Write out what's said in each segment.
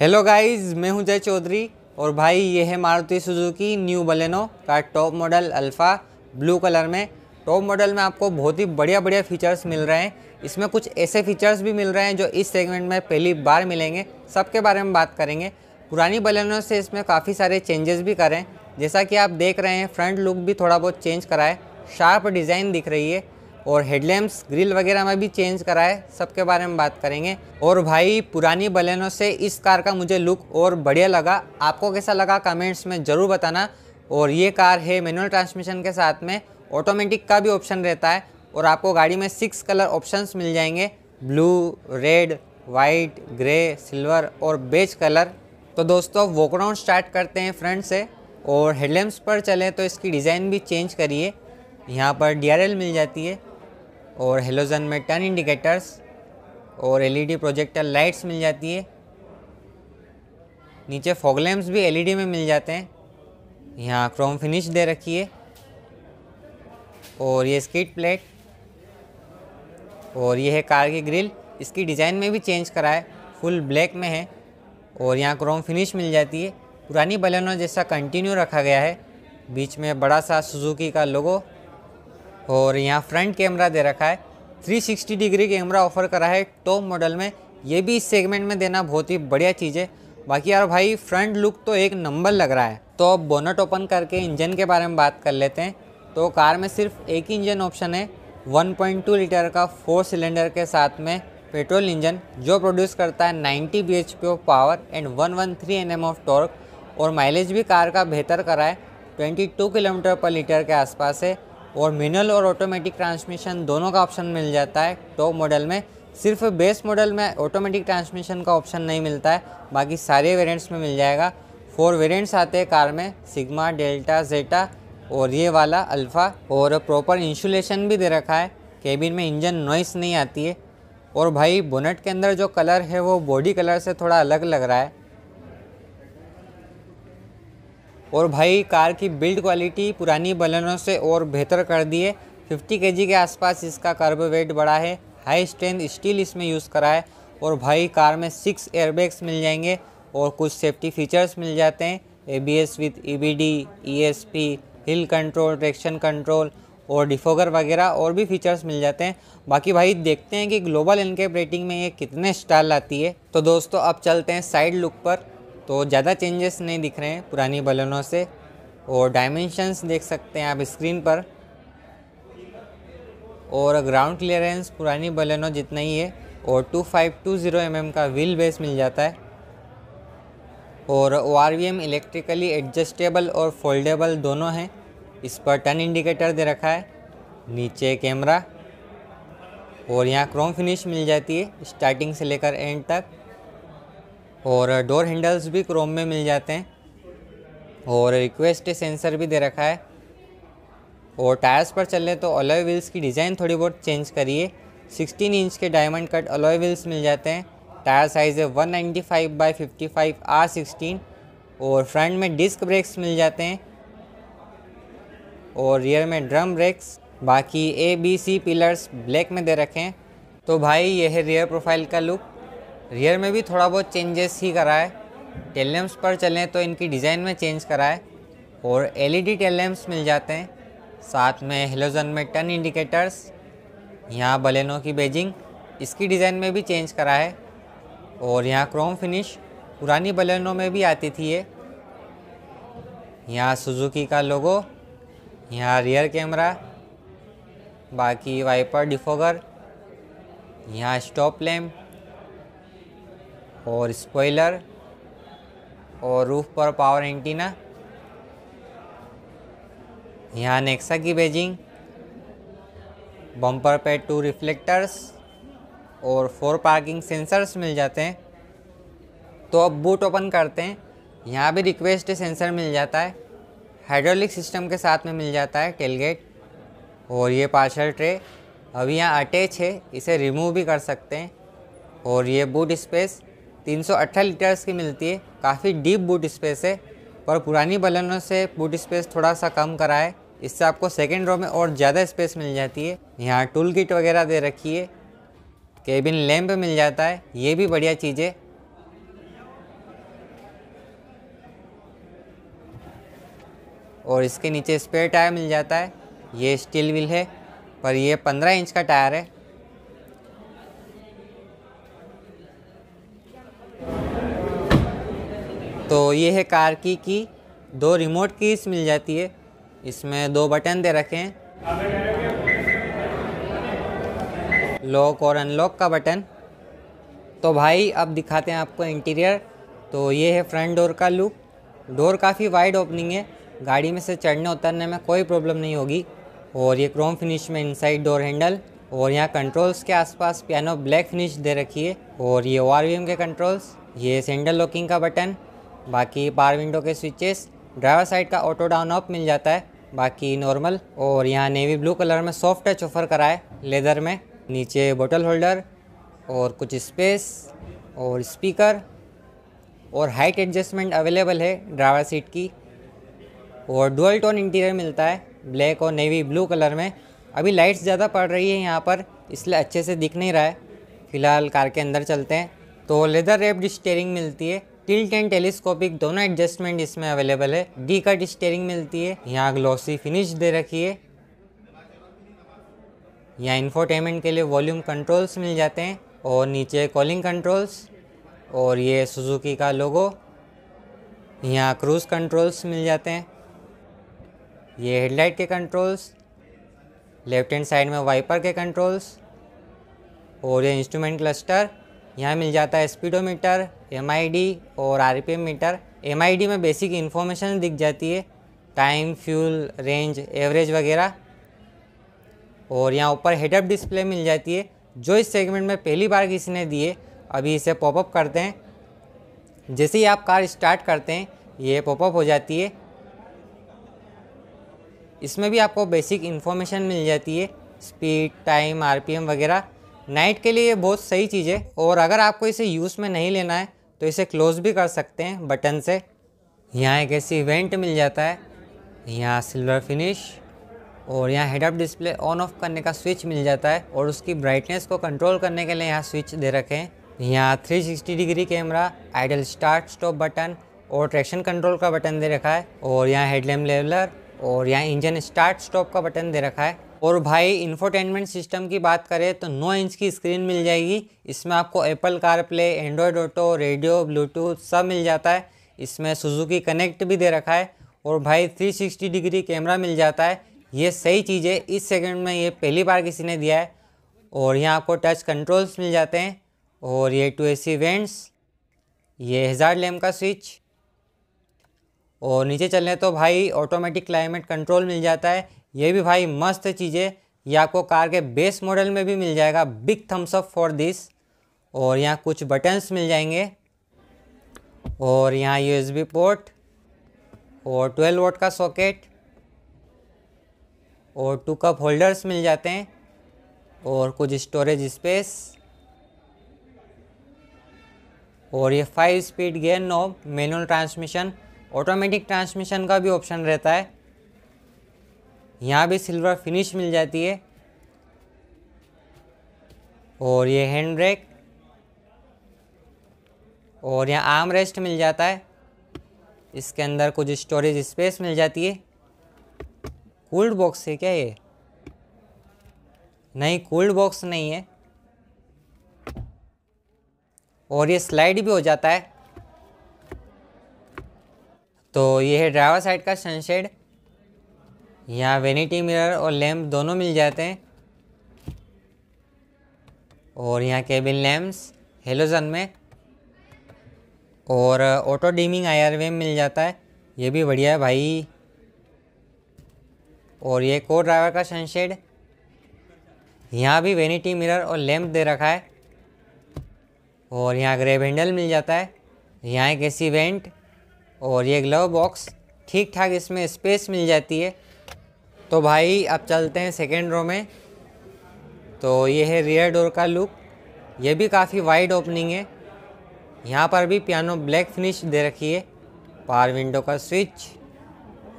hello guys मैं हूं जय चौधरी और भाई ये है मारुति सुजुकी न्यू बलेनो का top model alpha blue colour में टॉप मॉडल में आपको बहुत ही बढ़िया बढ़िया फीचर्स मिल रहे हैं इसमें कुछ ऐसे फीचर्स भी मिल रहे हैं जो इस सेगमेंट में पहली बार मिलेंगे सबके बारे में बात करेंगे पुरानी बलेनो से इसमें काफ़ी सारे चेंजेस भी करें जैसा कि आप देख रहे हैं फ्रंट लुक भी थोड़ा बहुत चेंज कराए शार्प डिज़ाइन दिख रही है और हेडलैम्प्स ग्रिल वगैरह में भी चेंज कराए सब सबके बारे में बात करेंगे और भाई पुरानी बलेनों से इस कार का मुझे लुक और बढ़िया लगा आपको कैसा लगा कमेंट्स में ज़रूर बताना और ये कार है मैनुअल ट्रांसमिशन के साथ में ऑटोमेटिक का भी ऑप्शन रहता है और आपको गाड़ी में सिक्स कलर ऑप्शंस मिल जाएंगे blue red white grey silver और बेज कलर तो दोस्तों वोकडाउन स्टार्ट करते हैं फ्रंट से और हेडलैम्प्स पर चलें तो इसकी डिज़ाइन भी चेंज करिए यहाँ पर डी मिल जाती है और हेलोजन में टर्न इंडिकेटर्स और एलईडी प्रोजेक्टर लाइट्स मिल जाती है नीचे फॉगलैम्स भी एलईडी e में मिल जाते हैं यहाँ क्रोम फिनिश दे रखी है और ये स्किट प्लेट और ये है कार की ग्रिल इसकी डिज़ाइन में भी चेंज करा है फुल ब्लैक में है और यहाँ क्रोम फिनिश मिल जाती है पुरानी बलेनो जैसा कंटिन्यू रखा गया है बीच में बड़ा सा सुजुकी का लोगो और यहाँ फ्रंट कैमरा दे रखा है 360 डिग्री कैमरा ऑफर करा है टॉप मॉडल में ये भी इस सेगमेंट में देना बहुत ही बढ़िया चीज़ है बाकी यार भाई फ्रंट लुक तो एक नंबर लग रहा है तो अब बोनट ओपन करके इंजन के बारे में बात कर लेते हैं तो कार में सिर्फ एक ही इंजन ऑप्शन है 1.2 लीटर का फोर सिलेंडर के साथ में पेट्रोल इंजन जो प्रोड्यूस करता है 90 B H P of power and 113 M of torque और माइलेज भी कार का बेहतर करा है 22 किलोमीटर पर लीटर के आसपास है और मैनुअल और ऑटोमेटिक ट्रांसमिशन दोनों का ऑप्शन मिल जाता है टॉप मॉडल में सिर्फ बेस मॉडल में ऑटोमेटिक ट्रांसमिशन का ऑप्शन नहीं मिलता है बाकी सारे वेरिएंट्स में मिल जाएगा फोर वेरिएंट्स आते हैं कार में सिग्मा डेल्टा जेटा और ये वाला अल्फ़ा और प्रॉपर इंसुलेशन भी दे रखा है केबिन में इंजन नॉइस नहीं आती है और भाई बोनेट के अंदर जो कलर है वो बॉडी कलर से थोड़ा अलग लग रहा है और भाई कार की बिल्ड क्वालिटी पुरानी बलनों से और बेहतर कर दी है फिफ्टी के के आसपास इसका कर्ब वेट बढ़ा है हाई स्ट्रेंथ स्टील इसमें यूज़ करा है और भाई कार में सिक्स एयरबैग्स मिल जाएंगे और कुछ सेफ्टी फीचर्स मिल जाते हैं A B S with E B D E S P hill control traction control और डिफोगर वगैरह और भी फीचर्स मिल जाते हैं बाकी भाई देखते हैं कि ग्लोबल इनकेप रेटिंग में ये कितने स्टार लाती है तो दोस्तों अब चलते हैं साइड लुक पर तो ज़्यादा चेंजेस नहीं दिख रहे हैं पुरानी बलनों से और डायमेंशंस देख सकते हैं आप स्क्रीन पर और ग्राउंड क्लियरेंस पुरानी बलनों जितना ही है और 2520 mm का व्हील बेस मिल जाता है और ओ इलेक्ट्रिकली एडजस्टेबल और फोल्डेबल दोनों हैं इस पर टर्न इंडिकेटर दे रखा है नीचे कैमरा और यहाँ क्रोम फिनिश मिल जाती है स्टार्टिंग से लेकर एंड तक और डोर हैंडल्स भी क्रोम में मिल जाते हैं और रिक्वेस्ट सेंसर भी दे रखा है और टायर्स पर चल रहे तो अलॉय व्हील्स की डिज़ाइन थोड़ी बहुत चेंज करिए 16 इंच के डायमंड कट अलॉय व्हील्स मिल जाते हैं टायर साइज़ है 195 ninety five by fifty five R sixteen और फ्रंट में डिस्क ब्रेक्स मिल जाते हैं और रियर में ड्रम ब्रेक्स बाकी A B C pillars black में दे रखे हैं तो भाई यह है रियर प्रोफाइल का लुक रियर में भी थोड़ा बहुत चेंजेस ही करा है टेल लैम्प्स पर चलें तो इनकी डिज़ाइन में चेंज करा है और एलईडी टेल लैम्प्स मिल जाते हैं साथ में हेलोजन में टर्न इंडिकेटर्स यहाँ बलेनो की बेजिंग इसकी डिज़ाइन में भी चेंज करा है और यहाँ क्रोम फिनिश पुरानी बलेनो में भी आती थी ये यहाँ सुजुकी का लोगो यहाँ रियर कैमरा बाकी वाइपर डिफोगर यहाँ स्टॉप लैम्प और स्पॉइलर और रूफ पर पावर एंटीना यहाँ नेक्सा की बेजिंग बम्पर पे टू रिफ्लेक्टर्स और फोर पार्किंग सेंसर्स मिल जाते हैं तो अब बूट ओपन करते हैं यहाँ भी रिक्वेस्ट सेंसर मिल जाता है हाइड्रोलिक सिस्टम के साथ में मिल जाता है टेलगेट और ये पार्शल ट्रे अभी यहाँ अटैच है इसे रिमूव भी कर सकते हैं और ये बूट स्पेस तीन सौ लीटर्स की मिलती है काफ़ी डीप बूट स्पेस है पर पुरानी बलनों से बूट स्पेस थोड़ा सा कम करा है इससे आपको सेकेंड रो में और ज़्यादा स्पेस मिल जाती है यहाँ टूल किट वगैरह दे रखी है केबिन लैम्प मिल जाता है ये भी बढ़िया चीज़ है और इसके नीचे स्पेयर टायर मिल जाता है ये स्टील व्हील है पर ये पंद्रह इंच का टायर है तो ये है कार की की दो रिमोट कीस मिल जाती है इसमें दो बटन दे रखे हैं लॉक और अनलॉक का बटन तो भाई अब दिखाते हैं आपको इंटीरियर तो ये है फ्रंट डोर का लुक डोर काफ़ी वाइड ओपनिंग है गाड़ी में से चढ़ने उतरने में कोई प्रॉब्लम नहीं होगी और ये क्रोम फिनिश में इनसाइड डोर हैंडल और यहाँ कंट्रोल्स के आसपास पियानो ब्लैक फिनिश दे रखी है और ये ओ के कंट्रोल्स ये सेंडल लॉकिंग का बटन बाकी पार विंडो के स्विचेस ड्राइवर साइड का ऑटो डाउन अप मिल जाता है बाकी नॉर्मल और यहाँ नेवी ब्लू कलर में सॉफ्ट टच ऑफर कराए लेदर में नीचे बोटल होल्डर और कुछ स्पेस और स्पीकर और हाइट एडजस्टमेंट अवेलेबल है ड्राइवर सीट की और डुअल टोन इंटीरियर मिलता है ब्लैक और नेवी ब्लू कलर में अभी लाइट्स ज़्यादा पड़ रही है यहाँ पर इसलिए अच्छे से दिख नहीं रहा है फ़िलहाल कार के अंदर चलते हैं तो लेदर रेप्ड स्टेयरिंग मिलती है टिल्ट एंड टेलीस्कोपिक दोनों एडजस्टमेंट इसमें अवेलेबल है डी कट स्टेयरिंग मिलती है यहाँ ग्लॉसी फिनिश दे रखी है यहाँ इन्फोटेनमेंट के लिए वॉल्यूम कंट्रोल्स मिल जाते हैं और नीचे कॉलिंग कंट्रोल्स और ये सुजुकी का लोगो यहाँ क्रूज़ कंट्रोल्स मिल जाते हैं ये हेडलाइट के कंट्रोल्स लेफ्ट हैंड साइड में वाइपर के कंट्रोल्स और ये इंस्ट्रूमेंट क्लस्टर यहाँ मिल जाता है स्पीडोमीटर एम और आर मीटर एम में बेसिक इन्फॉर्मेशन दिख जाती है टाइम फ्यूल रेंज एवरेज वगैरह और यहाँ ऊपर हेडअप डिस्प्ले मिल जाती है जो इस सेगमेंट में पहली बार किसी ने दिए अभी इसे पॉपअप करते हैं जैसे ही आप कार स्टार्ट करते हैं ये पॉपअप हो जाती है इसमें भी आपको बेसिक इन्फॉर्मेशन मिल जाती है स्पीड टाइम आरपीएम वगैरह नाइट के लिए ये बहुत सही चीज़ है और अगर आपको इसे यूज़ में नहीं लेना है तो इसे क्लोज भी कर सकते हैं बटन से यहाँ एक ऐसी इवेंट मिल जाता है यहाँ सिल्वर फिनिश और यहाँ हेडअप डिस्प्ले ऑन ऑफ करने का स्विच मिल जाता है और उसकी ब्राइटनेस को कंट्रोल करने के लिए यहाँ स्विच दे रखे हैं यहाँ 360 degree camera idle start stop button और ट्रैक्शन कंट्रोल का बटन दे रखा है और यहाँ हेडलैम्प लेवलर और यहाँ इंजन स्टार्ट स्टॉप का बटन दे रखा है और भाई इन्फोटेनमेंट सिस्टम की बात करें तो 9 इंच की स्क्रीन मिल जाएगी इसमें आपको Apple CarPlay Android auto radio Bluetooth सब मिल जाता है इसमें सुजुकी कनेक्ट भी दे रखा है और भाई 360 डिग्री कैमरा मिल जाता है ये सही चीज़ है इस सेकंड में ये पहली बार किसी ने दिया है और यहाँ आपको टच कंट्रोल्स मिल जाते हैं और ये टू सी वेंट्स ये हज़ार लेम का स्विच और नीचे चलने तो भाई ऑटोमेटिक क्लाइमेट कंट्रोल मिल जाता है ये भी भाई मस्त चीज़ें ये आपको कार के बेस मॉडल में भी मिल जाएगा big thumbs up for this और यहाँ कुछ बटन्स मिल जाएंगे और यहाँ यूएसबी पोर्ट और 12 वोट का सॉकेट और टू कप होल्डर्स मिल जाते हैं और कुछ स्टोरेज स्पेस और ये five speed gear knob manual transmission automatic transmission का भी ऑप्शन रहता है यहाँ भी सिल्वर फिनिश मिल जाती है और ये हैंड ब्रेक और यहाँ आर्म रेस्ट मिल जाता है इसके अंदर कुछ स्टोरेज स्पेस मिल जाती है कोल्ड बॉक्स है क्या ये नहीं कोल्ड बॉक्स नहीं है और ये स्लाइड भी हो जाता है तो ये है ड्राइवर साइड का सनशेड यहाँ वेनिटी मिरर और लैम्प दोनों मिल जाते हैं और यहाँ केबिन लैम्प्स हेलोजन में और ऑटो डीमिंग आर वेम मिल जाता है ये भी बढ़िया है भाई और ये को ड्राइवर का सनशेड यहाँ भी वेनिटी मिरर और लैम्प दे रखा है और यहाँ ग्रेब हैंडल मिल जाता है यहाँ एक सी वेंट और ये ग्लव बॉक्स ठीक ठाक इसमें स्पेस मिल जाती है तो भाई अब चलते हैं सेकेंड रो में तो ये है रियर डोर का लुक ये भी काफ़ी वाइड ओपनिंग है यहाँ पर भी पियानो ब्लैक फिनिश दे रखी है पावर विंडो का स्विच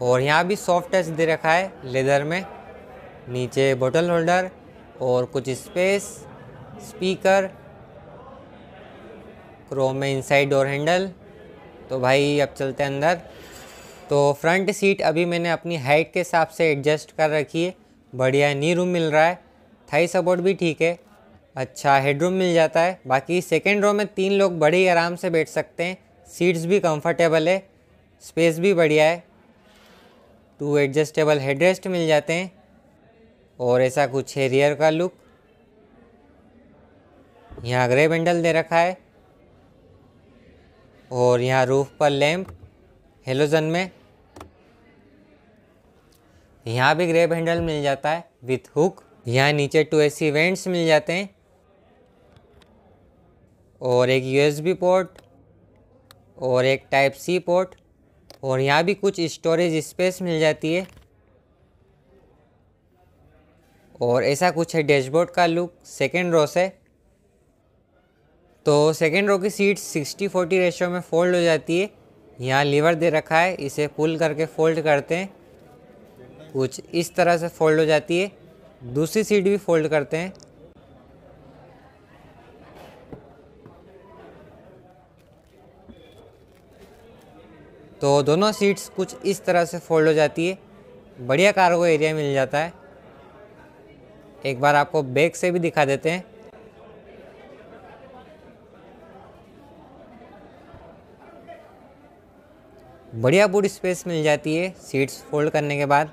और यहाँ भी सॉफ्ट टच दे रखा है लेदर में नीचे बोतल होल्डर और कुछ स्पेस स्पीकर क्रोम में इनसाइड डोर हैंडल तो भाई अब चलते हैं अंदर तो फ्रंट सीट अभी मैंने अपनी हाइट के हिसाब से एडजस्ट कर रखी है बढ़िया नी रूम मिल रहा है थाई सपोर्ट भी ठीक है अच्छा हेडरूम मिल जाता है बाकी सेकेंड रो में तीन लोग बड़े ही आराम से बैठ सकते हैं सीट्स भी कंफर्टेबल है स्पेस भी बढ़िया है टू एडजस्टेबल हेडरेस्ट मिल जाते हैं और ऐसा कुछ है रियर का लुक यहाँ ग्रे बैंडल दे रखा है और यहाँ रूफ पर लैम्प हेलोजन में यहाँ भी ग्रेप हैंडल मिल जाता है विथ हुक यहाँ नीचे टू एस वेंट्स मिल जाते हैं और एक यूएसबी पोर्ट और एक टाइप सी पोर्ट और यहाँ भी कुछ स्टोरेज स्पेस मिल जाती है और ऐसा कुछ है डैशबोर्ड का लुक सेकेंड रो से तो सेकेंड रो की सीट 60-40 रेशियो में फोल्ड हो जाती है यहाँ लीवर दे रखा है इसे पुल करके फोल्ड करते हैं कुछ इस तरह से फोल्ड हो जाती है दूसरी सीट भी फोल्ड करते हैं तो दोनों सीट्स कुछ इस तरह से फोल्ड हो जाती है बढ़िया कार्गो एरिया मिल जाता है एक बार आपको बैक से भी दिखा देते हैं बढ़िया बूट स्पेस मिल जाती है सीट्स फोल्ड करने के बाद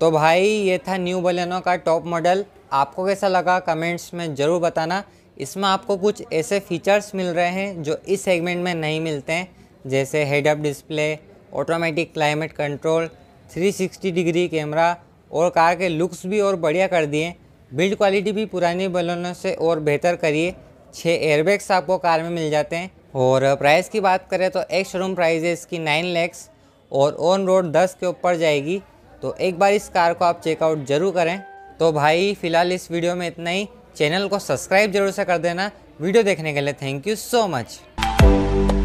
तो भाई ये था न्यू बलेनो का टॉप मॉडल आपको कैसा लगा कमेंट्स में ज़रूर बताना इसमें आपको कुछ ऐसे फीचर्स मिल रहे हैं जो इस सेगमेंट में नहीं मिलते हैं जैसे head up display automatic climate control 360 degree camera और कार के लुक्स भी और बढ़िया कर दिए बिल्ड क्वालिटी भी पुरानी बलोनों से और बेहतर करिए छः एयरबैग्स आपको कार में मिल जाते हैं और प्राइस की बात करें तो एक्स शोरूम प्राइस है इसकी नाइन लैक्स और ऑन रोड दस के ऊपर जाएगी तो एक बार इस कार को आप चेकआउट ज़रूर करें तो भाई फ़िलहाल इस वीडियो में इतना ही चैनल को सब्सक्राइब जरूर से कर देना वीडियो देखने के लिए थैंक यू सो मच